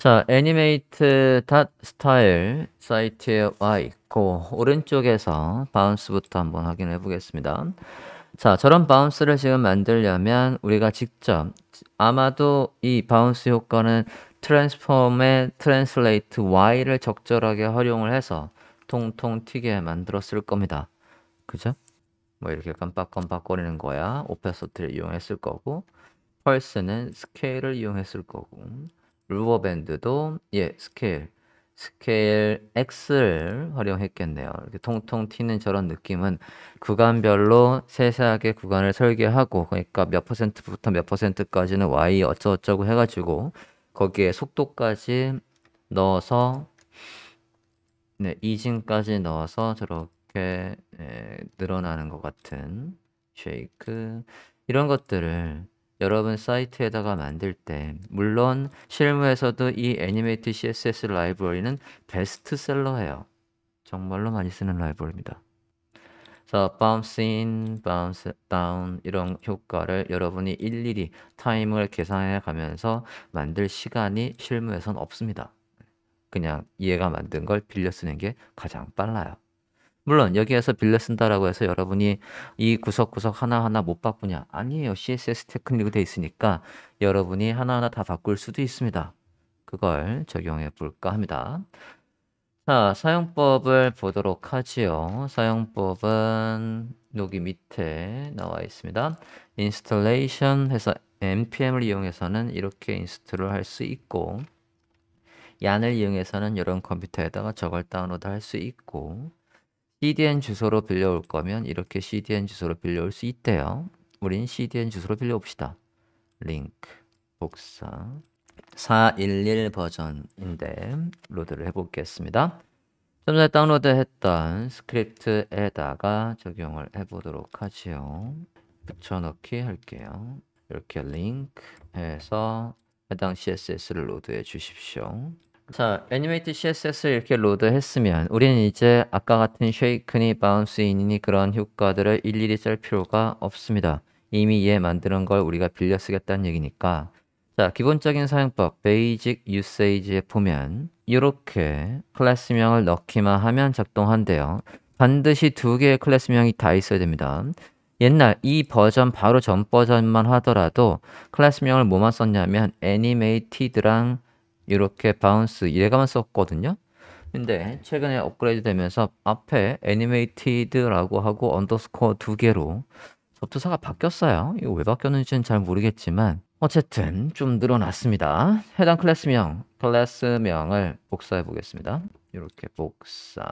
자, animate.style 사이트에 와 있고 오른쪽에서 바운스부터 한번 확인해 보겠습니다. 자, 저런 바운스를 지금 만들려면 우리가 직접 아마도 이 바운스 효과는 트랜스폼의 트랜슬레이트 y를 적절하게 활용을 해서 통통 튀게 만들었을 겁니다. 그죠? 뭐 이렇게 깜빡깜빡거리는 거야 오페소트를 이용했을 거고 펄스는 스케일을 이용했을 거고 루버밴드도 예 스케일 스케일 X를 활용했겠네요. 이렇게 통통 튀는 저런 느낌은 구간별로 세세하게 구간을 설계하고 그러니까 몇 퍼센트부터 몇 퍼센트까지는 Y 어쩌고저쩌고 해가지고 거기에 속도까지 넣어서 네, 이진까지 넣어서 저렇게 네, 늘어나는 것 같은 쉐이크 이런 것들을 여러분 사이트에다가 만들 때 물론 실무에서도 이 애니메이트 CSS 라이브러리는 베스트셀러예요. 정말로 많이 쓰는 라이브러리입니다. 자, bounce in, bounce down 이런 효과를 여러분이 일일이 타임을 계산해 가면서 만들 시간이 실무에선 없습니다. 그냥 이해가 만든 걸 빌려 쓰는 게 가장 빨라요. 물론 여기에서 빌려 쓴다라고 해서 여러분이 이 구석구석 하나하나 못 바꾸냐? 아니에요. CSS 테크닉으로 되어 있으니까 여러분이 하나하나 다 바꿀 수도 있습니다. 그걸 적용해 볼까 합니다. 자, 사용법을 보도록 하지요. 사용법은 여기 밑에 나와 있습니다. 인스톨레이션 해서 npm을 이용해서는 이렇게 인스톨을 할수 있고 얀을 이용해서는 이런 컴퓨터에다가 저걸 다운로드 할 수 있고 CDN 주소로 빌려올 거면 이렇게 CDN 주소로 빌려올 수 있대요. 우린 CDN 주소로 빌려옵시다. 링크 복사 411 버전인데 로드를 해보겠습니다. 좀 전에 다운로드했던 스크립트에다가 적용을 해보도록 하지요. 붙여넣기 할게요. 이렇게 링크해서 해당 CSS를 로드해 주십시오. 자, 애니메이트 CSS를 이렇게 로드했으면 우리는 이제 아까 같은 쉐이크니, 바운스인이니 그런 효과들을 일일이 짤 필요가 없습니다. 이미 얘 만드는 걸 우리가 빌려 쓰겠다는 얘기니까 자, 기본적인 사용법 베이직 유세이지에 보면 이렇게 클래스명을 넣기만 하면 작동한대요. 반드시 두 개의 클래스명이 다 있어야 됩니다. 옛날 이 버전 바로 전 버전만 하더라도 클래스명을 뭐만 썼냐면 애니메이티드랑 이렇게 바운스 얘가만 썼거든요. 근데 최근에 업그레이드 되면서 앞에 애니메이티드라고 하고 언더스코어 두 개로 접두사가 바뀌었어요. 이거 왜 바뀌었는지는 잘 모르겠지만 어쨌든 좀 늘어났습니다. 해당 클래스명, 클래스명을 복사해 보겠습니다. 이렇게 복사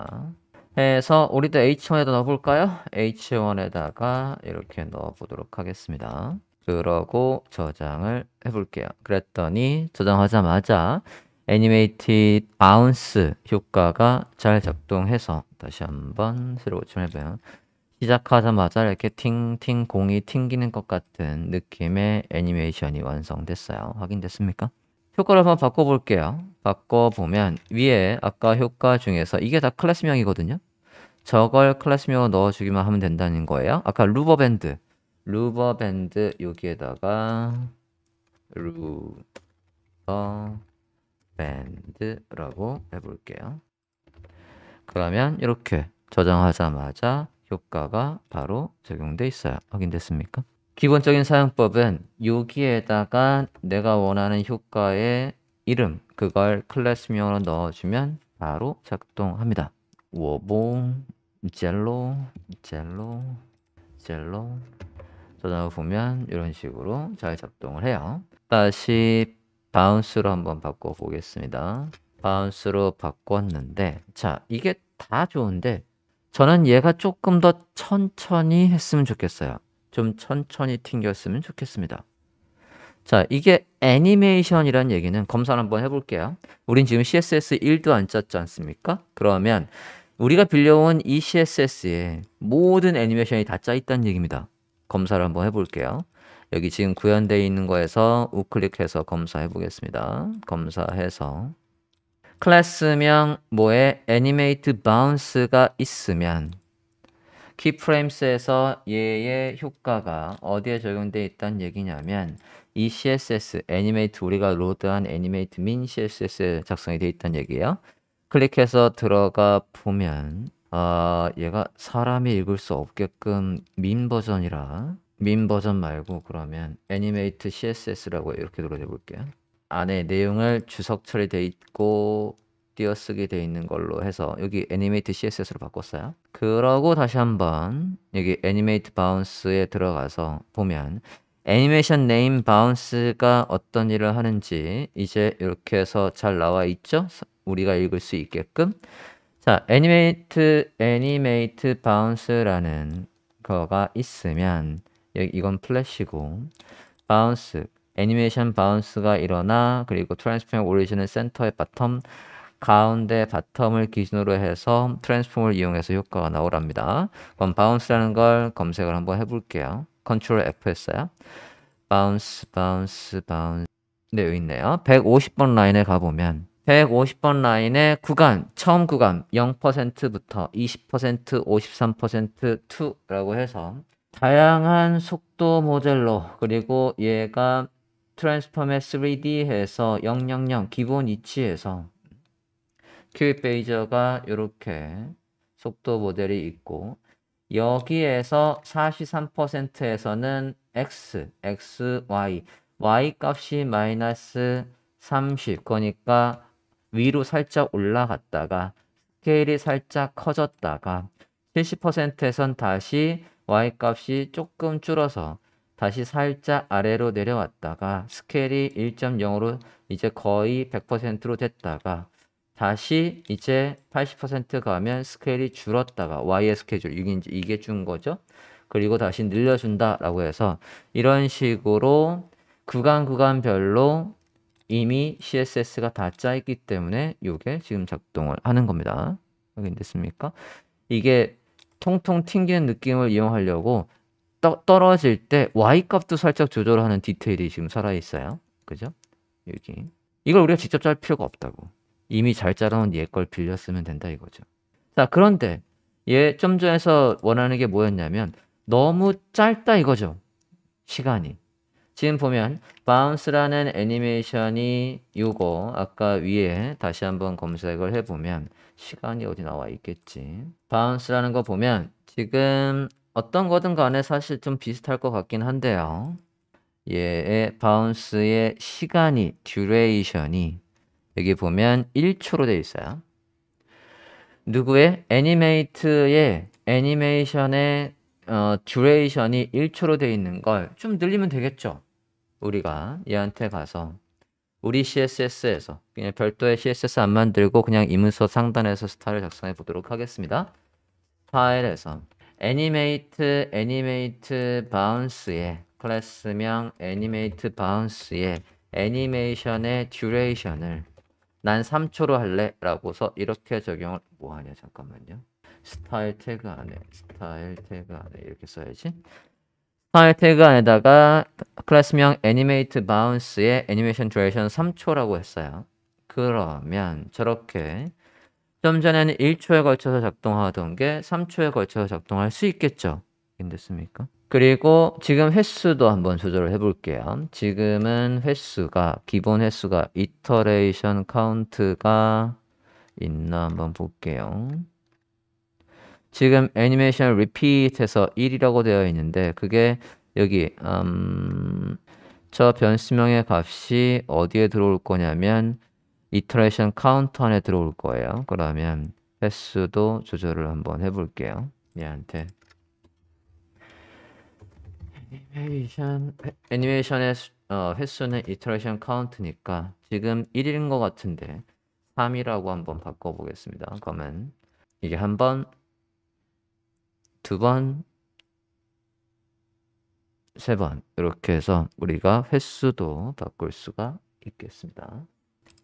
해서 우리도 H1에다 넣어볼까요? H1에다가 이렇게 넣어보도록 하겠습니다. 그러고 저장을 해볼게요. 그랬더니 저장하자마자 애니메이티 아운스 효과가 잘 작동해서 다시 한번 새로 고침해보면 시작하자마자 이렇게 팅팅 공이 튕기는 것 같은 느낌의 애니메이션이 완성됐어요. 확인됐습니까? 효과를 한번 바꿔볼게요. 바꿔보면 위에 아까 효과 중에서 이게 다 클래스명이거든요. 저걸 클래스명으로 넣어주기만 하면 된다는 거예요. 아까 루버밴드 루버밴드 여기에다가 루버밴드라고 해볼게요. 그러면 이렇게 저장하자마자 효과가 바로 적용돼 있어요. 확인됐습니까? 기본적인 사용법은 여기에다가 내가 원하는 효과의 이름 그걸 클래스명으로 넣어주면 바로 작동합니다. 워봉, 젤로, 젤로, 젤로 저장을 보면 이런 식으로 잘 작동을 해요. 다시 바운스로 한번 바꿔 보겠습니다. 바운스로 바꿨는데 자 이게 다 좋은데 저는 얘가 조금 더 천천히 했으면 좋겠어요. 좀 천천히 튕겼으면 좋겠습니다. 자, 이게 애니메이션이란 얘기는 검사를 한번 해볼게요. 우린 지금 CSS 1도 안 짰지 않습니까? 그러면 우리가 빌려온 이 CSS에 모든 애니메이션이 다 짜있다는 얘기입니다. 검사를 한번 해볼게요. 여기 지금 구현되어 있는 거에서 우클릭해서 검사해 보겠습니다. 검사해서 클래스명 뭐에 애니메이트 바운스가 있으면 키프레임스에서 얘의 효과가 어디에 적용되어 있다는 얘기냐면 이 CSS 애니메이트 우리가 로드한 애니메이트 민 CSS 작성이 되어 있다는 얘기예요. 클릭해서 들어가 보면 아, 얘가 사람이 읽을 수 없게끔 민 버전이라 민 버전 말고 그러면 애니메이트 CSS라고 이렇게 눌러내 볼게요. 안에 내용을 주석 처리돼 있고 띄어쓰기 돼 있는 걸로 해서 여기 애니메이트 CSS로 바꿨어요. 그러고 다시 한번 여기 애니메이트 바운스에 들어가서 보면 애니메이션 네임 바운스가 어떤 일을 하는지 이제 이렇게 해서 잘 나와 있죠? 우리가 읽을 수 있게끔 자, 애니메이트 애니메이트 바운스라는 거가 있으면 이건 플래시고 바운스 애니메이션 바운스가 일어나 그리고 트랜스폼밍 오리진은 센터의 바텀 가운데 바텀을 기준으로 해서 트랜스폼을 이용해서 효과가 나오랍니다. 그럼 바운스라는 걸 검색을 한번 해볼게요. 컨트롤 F 했어요. 바운스, 바운스, 바운스. 네, 여기 있네요. 150번 라인에 가보면 150번 라인의 구간, 처음 구간 0%부터 20%, 53%, 2라고 해서 다양한 속도 모델로 그리고 얘가 트랜스퍼의 3D 해서 000 기본 위치에서 큐빅 베이저가 이렇게 속도 모델이 있고 여기에서 43%에서는 x, x, y, y 값이 마이너스 30 거니까 위로 살짝 올라갔다가 스케일이 살짝 커졌다가 70%에선 다시 y값이 조금 줄어서 다시 살짝 아래로 내려왔다가 스케일이 1.0으로 이제 거의 100%로 됐다가 다시 이제 80% 가면 스케일이 줄었다가 y의 스케줄 6인지 이게 준 거죠. 그리고 다시 늘려준다라고 해서 이런 식으로 구간 구간별로 이미 CSS가 다 짜있기 때문에 이게 지금 작동을 하는 겁니다. 확인됐습니까? 이게 통통 튕기는 느낌을 이용하려고 떠, 떨어질 때 Y값도 살짝 조절하는 디테일이 지금 살아있어요. 그죠? 여기. 이걸 우리가 직접 짤 필요가 없다고. 이미 잘 자라온 얘걸빌렸으면 된다 이거죠. 자, 그런데 얘 좀 전에서 원하는 게 뭐였냐면 너무 짧다 이거죠. 시간이. 지금 보면 바운스라는 애니메이션이 요거 아까 위에 다시 한번 검색을 해보면 시간이 어디 나와 있겠지 바운스라는 거 보면 지금 어떤 거든 간에 사실 좀 비슷할 것 같긴 한데요 얘의 바운스의 시간이 듀레이션이 여기 보면 1초로 되어 있어요 누구의 애니메이트의 애니메이션의 어, 듀레이션이 1초로 되어 있는 걸 좀 늘리면 되겠죠 우리가 얘한테 가서 우리 CSS에서 그냥 별도의 CSS 안 만들고 그냥 이문서 상단에서 스타일을 작성해 보도록 하겠습니다. 파일에서 애니메이트 애니메이트 바운스에 클래스명 애니메이트 바운스에 애니메이션의 듀레이션을 난 3초로 할래 라고서 이렇게 적용을 뭐하냐 잠깐만요 스타일 태그 안에 스타일 태그 안에 이렇게 써야지 파일 태그 안에다가 클래스명 애니메이트 바운스의 애니메이션 듀레이션 3초라고 했어요. 그러면 저렇게 좀 전에는 1초에 걸쳐서 작동하던 게 3초에 걸쳐서 작동할 수 있겠죠. 됐습니까? 그리고 지금 횟수도 한번 조절을 해볼게요. 지금은 횟수가 기본 횟수가 이터레이션 카운트가 있나 한번 볼게요. 지금 애니메이션 리피트에서 1이라고 되어 있는데 그게 여기 음, 저 변수명의 값이 어디에 들어올 거냐면 이터레이션 카운터 안에 들어올 거예요. 그러면 횟수도 조절을 한번 해볼게요. 얘한테 애니메이션 애니메이션의 어, 횟수는 이터레이션 카운트니까 지금 1인 것 같은데 3이라고 한번 바꿔보겠습니다. 그러면 이게 한번 두 번, 세 번 이렇게 해서 우리가 횟수도 바꿀 수가 있겠습니다.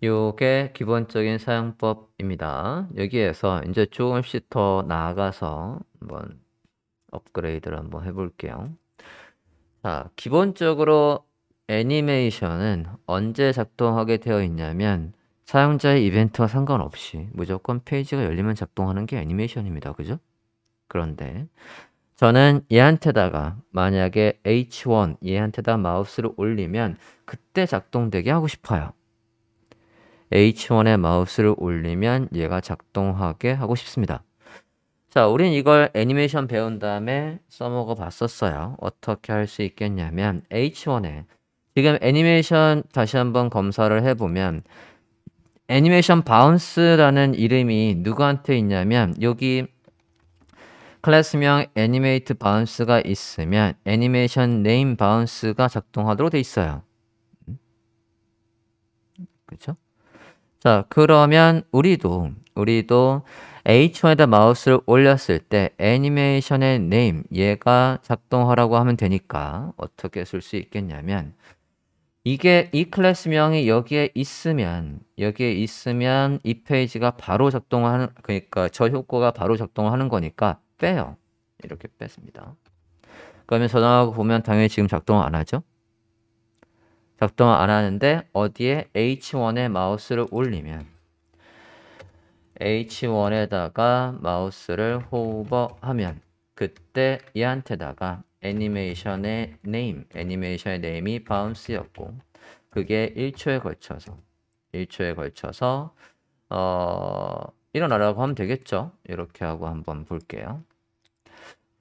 요게 기본적인 사용법입니다. 여기에서 이제 조금씩 더 나아가서 한번 업그레이드를 한번 해볼게요. 자, 기본적으로 애니메이션은 언제 작동하게 되어 있냐면 사용자의 이벤트와 상관없이 무조건 페이지가 열리면 작동하는 게 애니메이션입니다. 그죠? 그런데 저는 얘한테다가 만약에 H1 얘한테다 마우스를 올리면 그때 작동되게 하고 싶어요. H1에 마우스를 올리면 얘가 작동하게 하고 싶습니다. 자, 우린 이걸 애니메이션 배운 다음에 써먹어 봤었어요. 어떻게 할 수 있겠냐면 H1에 지금 애니메이션 다시 한번 검사를 해보면 애니메이션 바운스라는 이름이 누구한테 있냐면 여기 클래스명 애니메이트 바운스가 있으면 애니메이션 네임 바운스가 작동하도록 돼 있어요. 그렇죠? 자, 그러면 우리도 우리도 H1에다 마우스를 올렸을 때 애니메이션의 네임 얘가 작동하라고 하면 되니까 어떻게 쓸 수 있겠냐면 이게 이 클래스명이 여기에 있으면 여기에 있으면 이 페이지가 바로 작동하는 그러니까 저 효과가 바로 작동하는 거니까 빼요. 이렇게 뺐습니다. 그러면 전화하고 보면 당연히 지금 작동 안 하죠? 작동 안 하는데 어디에 H1에 마우스를 올리면 H1에다가 마우스를 호버하면 그때 얘한테다가 애니메이션의 네임, 애니메이션의 네임이 바운스였고 그게 1초에 걸쳐서 1초에 걸쳐서 어 일어나라고 하면 되겠죠? 이렇게 하고 한번 볼게요.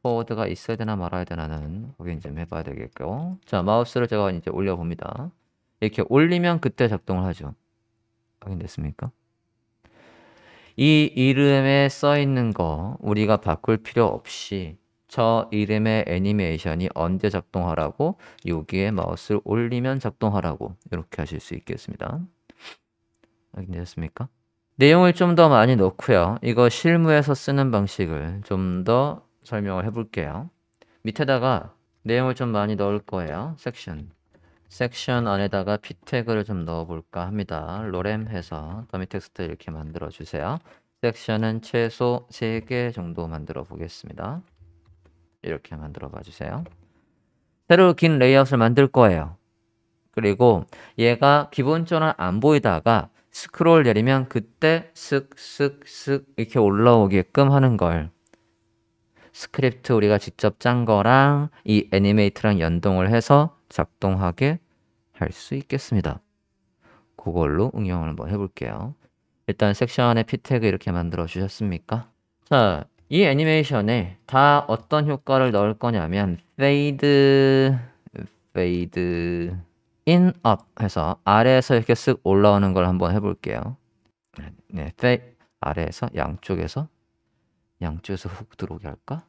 포워드가 있어야 되나 말아야 되나는 확인 좀 해봐야 되겠고 자 마우스를 제가 이제 올려봅니다. 이렇게 올리면 그때 작동을 하죠. 확인됐습니까? 이 이름에 써 있는 거 우리가 바꿀 필요 없이 저 이름의 애니메이션이 언제 작동하라고 여기에 마우스를 올리면 작동하라고 이렇게 하실 수 있겠습니다. 확인되셨습니까? 내용을 좀 더 많이 넣고요. 이거 실무에서 쓰는 방식을 좀 더 설명을 해볼게요. 밑에다가 내용을 좀 많이 넣을 거예요. 섹션. 섹션 안에다가 p 태그를 좀 넣어볼까 합니다. 로렘 해서 더미 텍스트 이렇게 만들어 주세요. 섹션은 최소 3개 정도 만들어 보겠습니다. 이렇게 만들어 봐 주세요. 새로 긴 레이아웃을 만들 거예요. 그리고 얘가 기본적으로 안 보이다가 스크롤 내리면 그때 슥슥슥 이렇게 올라오게끔 하는 걸 스크립트 우리가 직접 짠 거랑 이 애니메이트랑 연동을 해서 작동하게 할 수 있겠습니다. 그걸로 응용을 한번 해볼게요. 일단 섹션에 피 태그 이렇게 만들어 주셨습니까? 자, 이 애니메이션에 다 어떤 효과를 넣을 거냐면 페이드 페이드 in up 해서 아래에서 이렇게 쓱 올라오는 걸 한번 해볼게요. 네, 네 fade 아래에서 양쪽에서 양쪽에서 훅 들어오게 할까?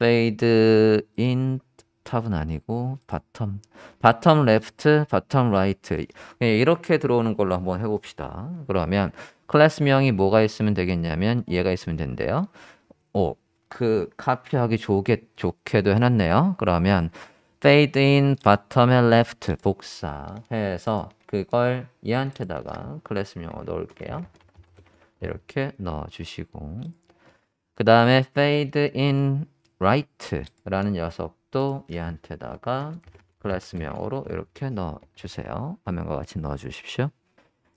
fade in 탑은 아니고 바텀 바텀 레프트 바텀 라이트 이렇게 들어오는 걸로 한번 해봅시다 그러면 클래스명이 뭐가 있으면 되겠냐면 얘가 있으면 된대요 오그 카피하기 좋게 좋게도 해놨네요 그러면 fade in bottom and left 복사해서 그걸 얘한테다가 클래스 명어 넣을게요. 이렇게 넣어주시고 그 다음에 fade in right라는 녀석도 얘한테다가 클래스 명어로 이렇게 넣어주세요. 화면과 같이 넣어주십시오.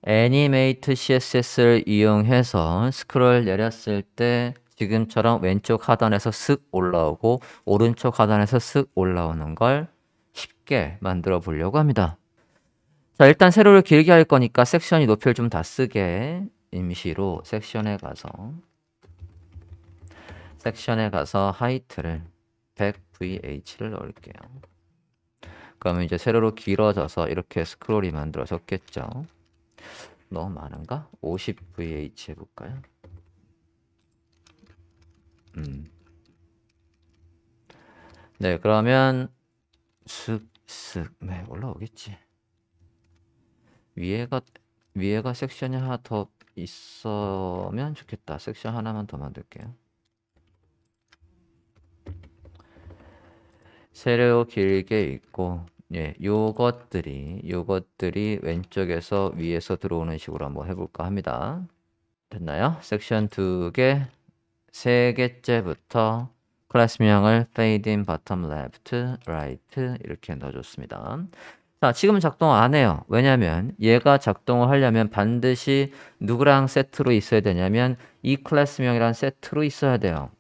a n 애 m a 이 e css를 이용해서 스크롤 내렸을 때 지금처럼 왼쪽 하단에서 쓱 올라오고 오른쪽 하단에서 쓱 올라오는 걸 쉽게 만들어 보려고 합니다. 자 일단 세로를 길게 할 거니까 섹션이 높이를 좀 다 쓰게 임시로 섹션에 가서 섹션에 가서 하이트를 100vh를 넣을게요. 그러면 이제 세로로 길어져서 이렇게 스크롤이 만들어졌겠죠. 너무 많은가? 50vh 해볼까요? 음. 네, 그러면 슥슥 네, 올라오겠지. 위에가 위에가 섹션이 하나 더 있으면 좋겠다. 섹션 하나만 더 만들게요. 세로 길게 있고 예, 요것들이 요것들이 왼쪽에서 위에서 들어오는 식으로 한번 해볼까 합니다. 됐나요? 섹션 두 개. 세 개째부터 클래스명을 fade in bottom left, right 이렇게 넣어줬습니다. 자, 지금은 작동 안 해요. 왜냐면 얘가 작동을 하려면 반드시 누구랑 세트로 있어야 되냐면 이 클래스명이란 세트로 있어야 돼요.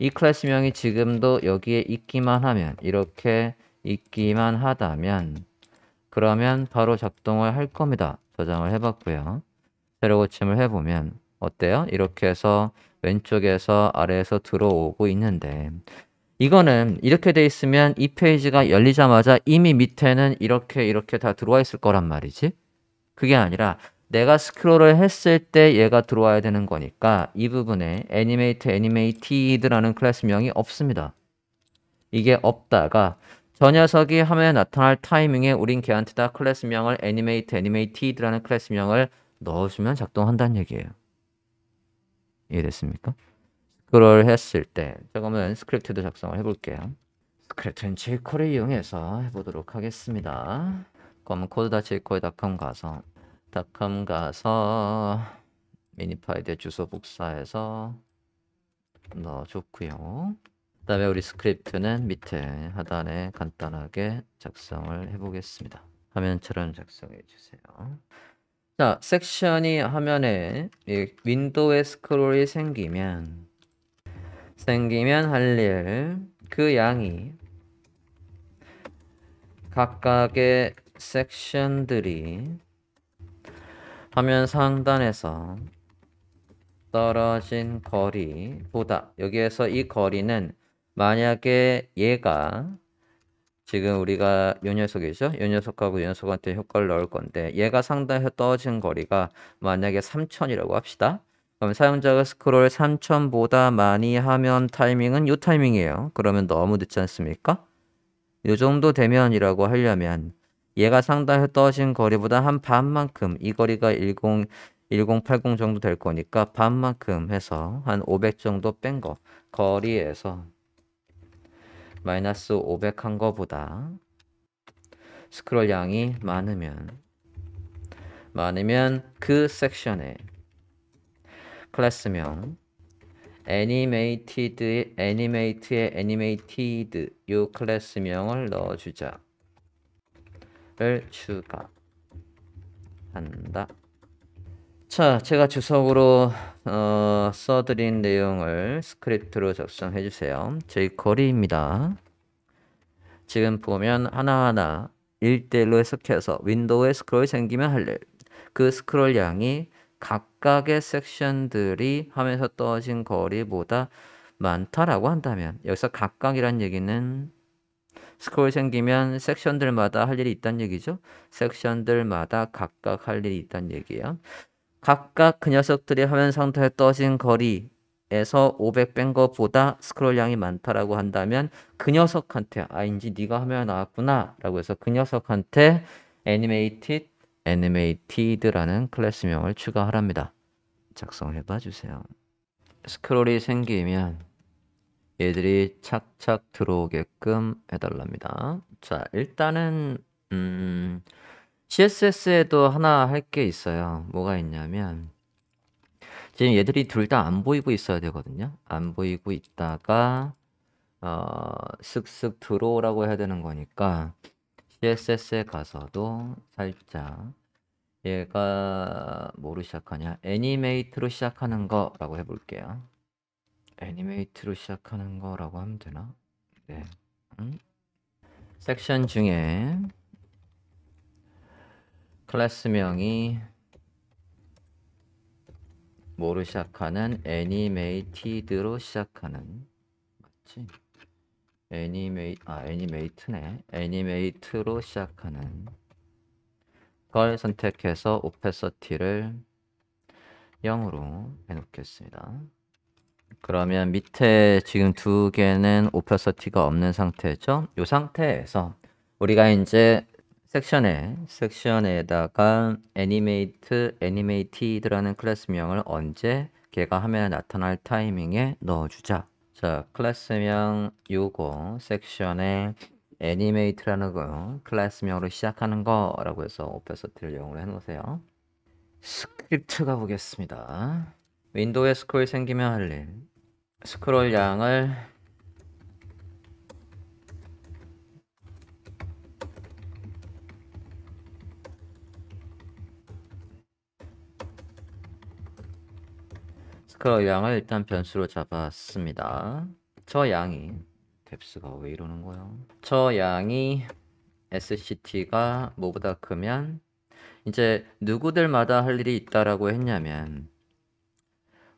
이 클래스명이 지금도 여기에 있기만 하면 이렇게 있기만 하다면 그러면 바로 작동을 할 겁니다. 저장을 해봤고요. 새로 고침을 해보면 어때요? 이렇게 해서 왼쪽에서 아래에서 들어오고 있는데 이거는 이렇게 돼 있으면 이 페이지가 열리자마자 이미 밑에는 이렇게 이렇게 다 들어와 있을 거란 말이지. 그게 아니라 내가 스크롤을 했을 때 얘가 들어와야 되는 거니까 이 부분에 애니메이트 애니메이티드라는 클래스명이 없습니다. 이게 없다가 저 녀석이 화면에 나타날 타이밍에 우린 걔한테 다 클래스명을 애니메이트 애니메이티드라는 클래스명을 넣어주면 작동한다는 얘기예요. 이해됐습니까? 스크롤 했을 때 조금은 스크립트도 작성을 해볼게요. 스크립트는 j q u e 이용해서 해보도록 하겠습니다. 그럼 코드다 q u e 닷컴 가서 닷컴 가서 미니파이드 주소 복사해서 넣어 줬고요그 다음에 우리 스크립트는 밑에 하단에 간단하게 작성을 해보겠습니다. 화면처럼 작성해 주세요. 자, 섹션이 화면에 윈도우의 스크롤이 생기면 생기면 할 일 그 양이 각각의 섹션들이 화면 상단에서 떨어진 거리보다 여기에서 이 거리는 만약에 얘가 지금 우리가 요 녀석이죠. 요 녀석하고 요 녀석한테 효과를 넣을 건데 얘가 상단에서 떨어진 거리가 만약에 3000이라고 합시다. 그럼 사용자가 스크롤 3000보다 많이 하면 타이밍은 요 타이밍이에요. 그러면 너무 늦지 않습니까? 요 정도 되면이라고 하려면 얘가 상단에서 떨어진 거리보다 한 반만큼 이 거리가 10 1080 정도 될 거니까 반만큼 해서 한 500 정도 뺀 거 거리에서 마이너스 500한 거보다 스크롤 양이 많으면 많으면 그 섹션에 클래스명 애니메이티드의 애니메이트의 애니메이티드 요 클래스명을 넣어주자 를 추가한다 자, 제가 주석으로 어, 써드린 내용을 스크립트로 작성해 주세요. 저희 거리입니다. 지금 보면 하나하나 1대1로 해석해서 윈도우에 스크롤이 생기면 할 일. 그 스크롤 양이 각각의 섹션들이 화면에서 떨어진 거리보다 많다라고 한다면 여기서 각각이란 얘기는 스크롤 생기면 섹션들마다 할 일이 있다는 얘기죠. 섹션들마다 각각 할 일이 있다는 얘기예요. 각각 그 녀석들이 화면 상태에 떠진 거리에서 500 뺀것보다 스크롤 양이 많다라고 한다면 그 녀석한테 아인지 네가 화면 에 나왔구나 라고 해서 그 녀석한테 애니메이티 t e d a n i m 라는 클래스명을 추가하랍니다. 작성해봐 주세요. 스크롤이 생기면 얘들이 착착 들어오게끔 해달랍니다. 자 일단은 음... CSS에도 하나 할 게 있어요. 뭐가 있냐면 지금 얘들이 둘 다 안 보이고 있어야 되거든요. 안 보이고 있다가 어, 슥쓱 들어오라고 해야 되는 거니까 CSS에 가서도 살짝 얘가 뭐로 시작하냐 애니메이트로 시작하는 거라고 해볼게요. 애니메이트로 시작하는 거라고 하면 되나? 네. 응? 음? 섹션 중에 클래스명이 뭐로 시작하는 애니메이티드로 시작하는 맞지? 애니메이 아 애니메이트네 애니메이트로 시작하는 걸 선택해서 오페서티를 0으로 해놓겠습니다. 그러면 밑에 지금 두 개는 오페서티가 없는 상태죠? 이 상태에서 우리가 이제 섹션에 섹션에다가 애니메이트 애니메이티드라는 클래스명을 언제 걔가 화면에 나타날 타이밍에 넣어주자. 자, 클래스명 요거 섹션에 애니메이트라는거 클래스명으로 시작하는 거라고 해서 오페서티를이용로 해놓으세요. 스크립트 가보겠습니다. 윈도우에 스크롤 생기면 할 일. 스크롤 양을 그 양을 일단 변수로 잡았습니다. 저 양이 뎁스가 왜 이러는 거야? 저 양이 SCT가 뭐보다 크면 이제 누구들마다 할 일이 있다라고 했냐면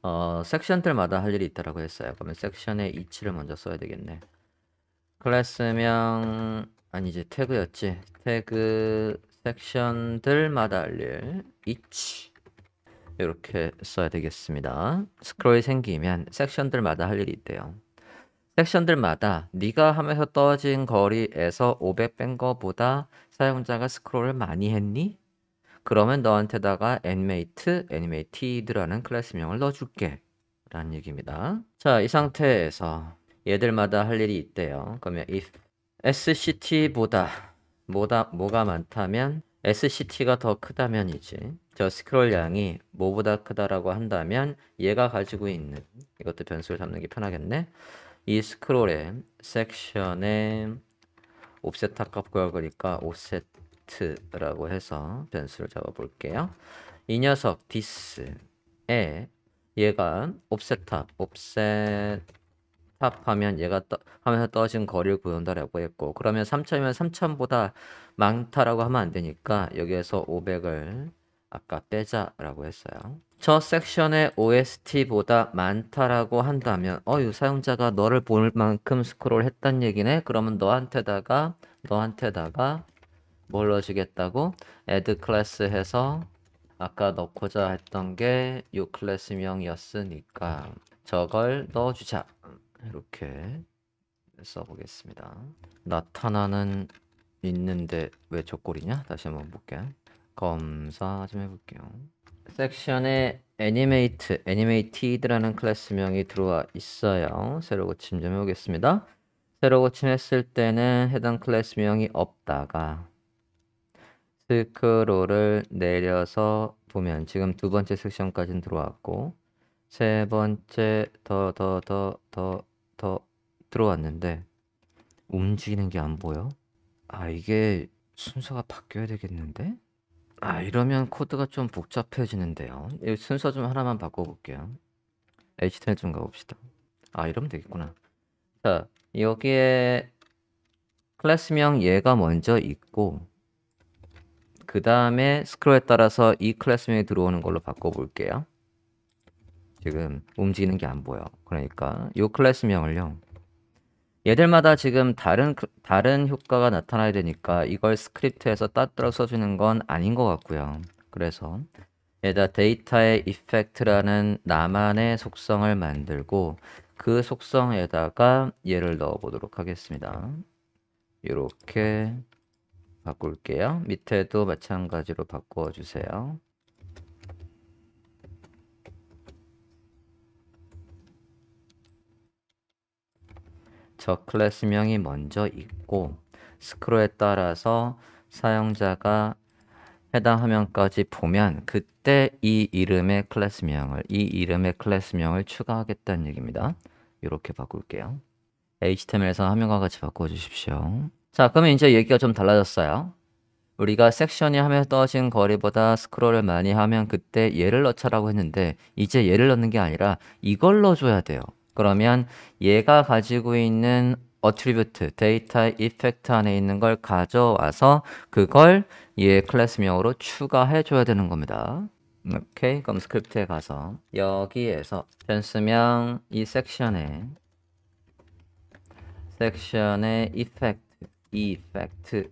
어, 섹션들마다 할 일이 있다라고 했어요. 그러면 섹션의 이치를 먼저 써야 되겠네. 클래스명 아니지 태그였지. 태그 섹션들마다 할일 이치 이렇게 써야 되겠습니다. 스크롤이 생기면 섹션들마다 할 일이 있대요. 섹션들마다 네가 하면서 떨어진 거리에서 500 뺀 거보다 사용자가 스크롤을 많이 했니? 그러면 너한테다가 animate, animated라는 클래스명을 넣어줄게 라는 얘기입니다. 자, 이 상태에서 얘들마다 할 일이 있대요. 그러면 if sct보다 뭐다, 뭐가 많다면 SCT가 더 크다면이지 저 스크롤 양이 뭐보다 크다라고 한다면 얘가 가지고 있는 이것도 변수를 잡는 게 편하겠네 이 스크롤의 섹션의 옵셋 탑값 구하니까 그러니까 옵셋라고 해서 변수를 잡아 볼게요 이 녀석 디스에 얘가 옵셋 탑 옵셋 합하면 얘가 떠, 하면서 떠진 거리를 구한다라고 했고 그러면 3천이면 3천보다 많다라고 하면 안 되니까 여기에서 500을 아까 빼자라고 했어요. 저 섹션의 OST보다 많다라고 한다면 어, 유 사용자가 너를 볼 만큼 스크롤 했단 얘기네. 그러면 너한테다가 너한테다가 뭘로 주겠다고? add 클래스 해서 아까 넣고자 했던 게 요 클래스명이었으니까 저걸 넣어주자. 이렇게 써보겠습니다. 나타나는 있는데 왜 저꼴이냐? 다시 한번 볼게요. 검사 좀 해볼게요. 섹션에 애니메이트, 애니메이티드라는 클래스명이 들어와 있어요. 새로 고침 좀 해보겠습니다. 새로 고침했을 때는 해당 클래스명이 없다가 스크롤을 내려서 보면 지금 두 번째 섹션까지는 들어왔고 세 번째 더더더더 더 들어왔는데 움직이는 게 안 보여? 아 이게 순서가 바뀌어야 되겠는데? 아 이러면 코드가 좀 복잡해지는데요 순서 좀 하나만 바꿔볼게요 HTML 좀 가봅시다 아 이러면 되겠구나 자 여기에 클래스명 얘가 먼저 있고 그 다음에 스크롤에 따라서 이 클래스명이 들어오는 걸로 바꿔볼게요 지금 움직이는 게 안 보여. 그러니까 요 클래스명을요. 얘들마다 지금 다른 다른 효과가 나타나야 되니까 이걸 스크립트에서 따뜻로 써주는 건 아닌 것 같고요. 그래서 얘다 데이터의 이펙트라는 나만의 속성을 만들고 그 속성에다가 얘를 넣어보도록 하겠습니다. 이렇게 바꿀게요. 밑에도 마찬가지로 바꿔주세요. 저 클래스명이 먼저 있고 스크롤에 따라서 사용자가 해당 화면까지 보면 그때 이 이름의 클래스명을 이 이름의 클래스명을 추가하겠다는 얘기입니다. 이렇게 바꿀게요. HTML에서 화면과 같이 바꿔주십시오. 자, 그러면 이제 얘기가 좀 달라졌어요. 우리가 섹션이 하면서 떨진 거리보다 스크롤을 많이 하면 그때 얘를 넣자라고 했는데 이제 얘를 넣는 게 아니라 이걸 넣어줘야 돼요. 그러면 얘가 가지고 있는 어트리뷰트, 데이터 이펙트 안에 있는 걸 가져와서 그걸 얘 클래스명으로 추가해 줘야 되는 겁니다. 오케이, 그럼 스크립트에 가서 여기에서 변수명 이 섹션에 섹션에 이펙트, 이펙트라고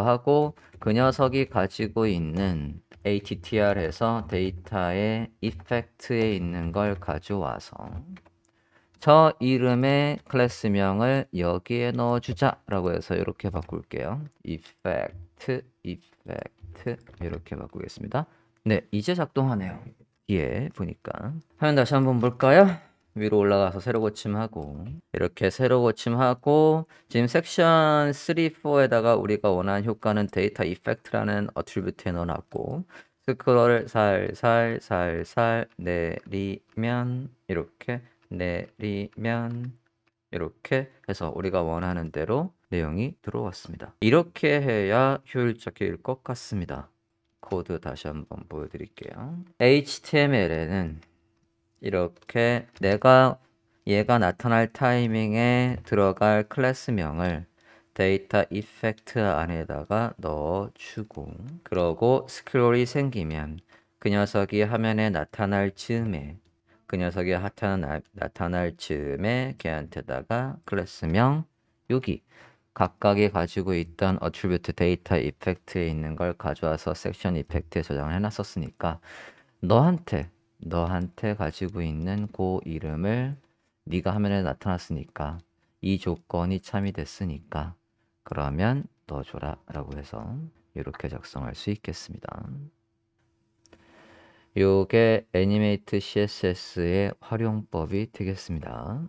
하고 그 녀석이 가지고 있는 ATTR에서 데이터의 e c t 에 있는 걸 가져와서 저 이름의 클래스명을 여기에 넣어주자 라고 해서 이렇게 바꿀게요. effect, effect 이렇게 바꾸겠습니다. 네, 이제 작동하네요. 예, 보니까. 화면 다시 한번 볼까요? 위로 올라가서 새로 고침하고 이렇게 새로 고침하고 지금 섹션 3, 4에다가 우리가 원하는 효과는 데이터 이펙트라는 어트리뷰트에 넣어놨고 스크롤을 살살 살살 내리면 이렇게 내리면 이렇게 해서 우리가 원하는 대로 내용이 들어왔습니다. 이렇게 해야 효율적일 것 같습니다. 코드 다시 한번 보여드릴게요. HTML에는 이렇게 내가 얘가 나타날 타이밍에 들어갈 클래스명을 데이터 이펙트 안에다가 넣어주고 그러고 스크롤이 생기면 그 녀석이 화면에 나타날 즈음에 그 녀석이 나타나, 나타날 즈음에 걔한테다가 클래스명 여기 각각이 가지고 있던 어트리뷰트 데이터 이펙트에 있는 걸 가져와서 섹션 이펙트에 저장을 해놨었으니까 너한테 너한테 가지고 있는 고 이름을 네가 화면에 나타났으니까 이 조건이 참이 됐으니까 그러면 넣줘라 라고 해서 이렇게 작성할 수 있겠습니다. 요게 애니메이트 CSS의 활용법이 되겠습니다.